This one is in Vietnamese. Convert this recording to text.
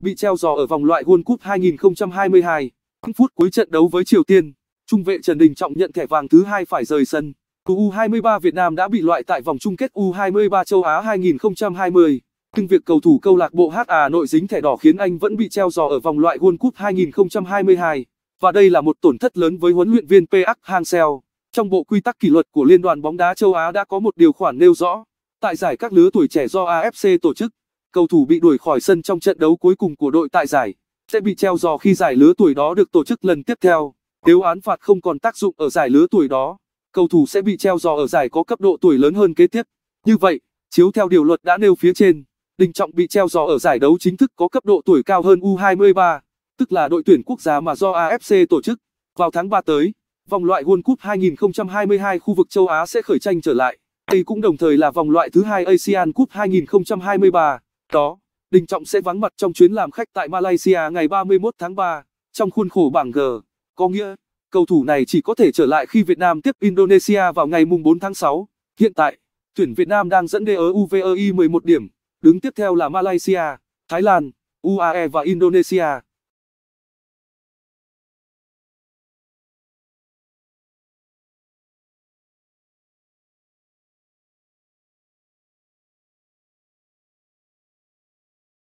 bị treo giò ở vòng loại World Cup 2022. Những phút cuối trận đấu với Triều Tiên, trung vệ Trần Đình Trọng nhận thẻ vàng thứ hai phải rời sân. U23 Việt Nam đã bị loại tại vòng chung kết U23 châu Á 2020. Nhưng việc cầu thủ câu lạc bộ HA nội dính thẻ đỏ khiến anh vẫn bị treo giò ở vòng loại World Cup 2022. Và đây là một tổn thất lớn với huấn luyện viên PH Hang Seo. Trong bộ quy tắc kỷ luật của Liên đoàn bóng đá châu Á đã có một điều khoản nêu rõ, tại giải các lứa tuổi trẻ do AFC tổ chức, cầu thủ bị đuổi khỏi sân trong trận đấu cuối cùng của đội tại giải sẽ bị treo giò khi giải lứa tuổi đó được tổ chức lần tiếp theo. Nếu án phạt không còn tác dụng ở giải lứa tuổi đó, cầu thủ sẽ bị treo giò ở giải có cấp độ tuổi lớn hơn kế tiếp. Như vậy, chiếu theo điều luật đã nêu phía trên, Đình Trọng bị treo giò ở giải đấu chính thức có cấp độ tuổi cao hơn U23, tức là đội tuyển quốc gia mà do AFC tổ chức. Vào tháng 3 tới, vòng loại World Cup 2022 khu vực châu Á sẽ khởi tranh trở lại. Đây cũng đồng thời là vòng loại thứ hai ASEAN Cup 2023 đó, Đình Trọng sẽ vắng mặt trong chuyến làm khách tại Malaysia ngày 31 tháng 3, trong khuôn khổ bảng G, có nghĩa, cầu thủ này chỉ có thể trở lại khi Việt Nam tiếp Indonesia vào ngày 4 tháng 6. Hiện tại, tuyển Việt Nam đang dẫn DE UVEI 11 điểm, đứng tiếp theo là Malaysia, Thái Lan, UAE và Indonesia.